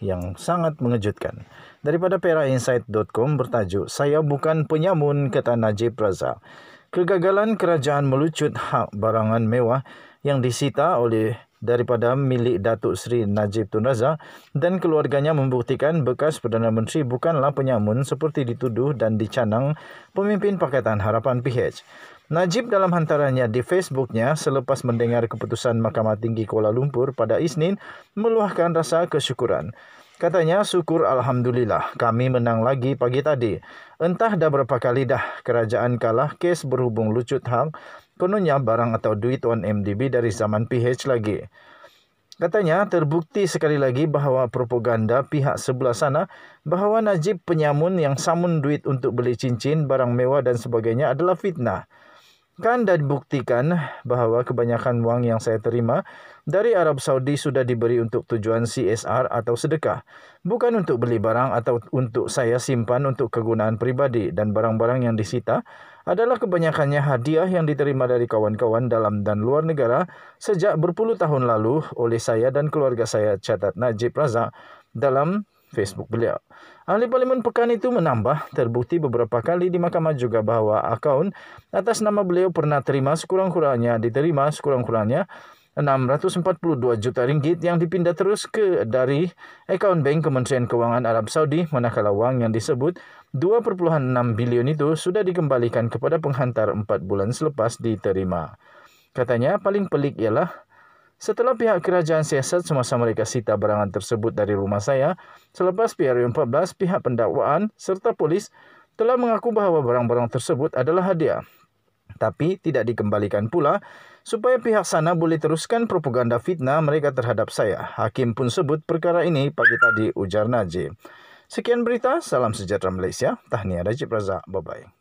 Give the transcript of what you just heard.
yang sangat mengejutkan. Daripada perainsight.com bertajuk Saya Bukan Penyamun kata Najib Razak. Kegagalan kerajaan melucut hak barangan mewah yang disita oleh daripada milik Datuk Seri Najib Tun Razak dan keluarganya membuktikan bekas Perdana Menteri bukanlah penyamun seperti dituduh dan dicanang pemimpin Pakatan Harapan PH. Najib dalam hantarannya di Facebooknya selepas mendengar keputusan Mahkamah Tinggi Kuala Lumpur pada Isnin meluahkan rasa kesyukuran. Katanya, syukur Alhamdulillah, kami menang lagi pagi tadi. Entah dah berapa kali dah kerajaan kalah kes berhubung lucut hang penuhnya barang atau duit 1MDB dari zaman PH lagi. Katanya terbukti sekali lagi bahawa propaganda pihak sebelah sana bahawa Najib penyamun yang samun duit untuk beli cincin, barang mewah dan sebagainya adalah fitnah kan dan buktikan bahawa kebanyakan wang yang saya terima dari Arab Saudi sudah diberi untuk tujuan CSR atau sedekah, bukan untuk beli barang atau untuk saya simpan untuk kegunaan pribadi dan barang-barang yang disita adalah kebanyakannya hadiah yang diterima dari kawan-kawan dalam dan luar negara sejak berpuluh tahun lalu oleh saya dan keluarga saya catat Najib Razak dalam Facebook beliau. Ahli Parlimen Pekan itu menambah terbukti beberapa kali di mahkamah juga bahawa akaun atas nama beliau pernah terima sekurang-kurangnya diterima sekurang-kurangnya enam ratus empat puluh dua juta ringgit yang dipindah terus ke dari akaun bank Kementerian kewangan Arab Saudi manakala wang yang disebut dua perpuluhan enam bilion itu sudah dikembalikan kepada penghantar empat bulan selepas diterima. Katanya paling pelik ialah Setelah pihak kerajaan siasat semasa mereka sita barangan tersebut dari rumah saya, selepas PRU 14, pihak pendakwaan serta polis telah mengaku bahawa barang-barang tersebut adalah hadiah. Tapi tidak dikembalikan pula supaya pihak sana boleh teruskan propaganda fitnah mereka terhadap saya. Hakim pun sebut perkara ini pagi tadi ujar Najib. Sekian berita, salam sejahtera Malaysia. Tahniah Rajib Razak, bye-bye.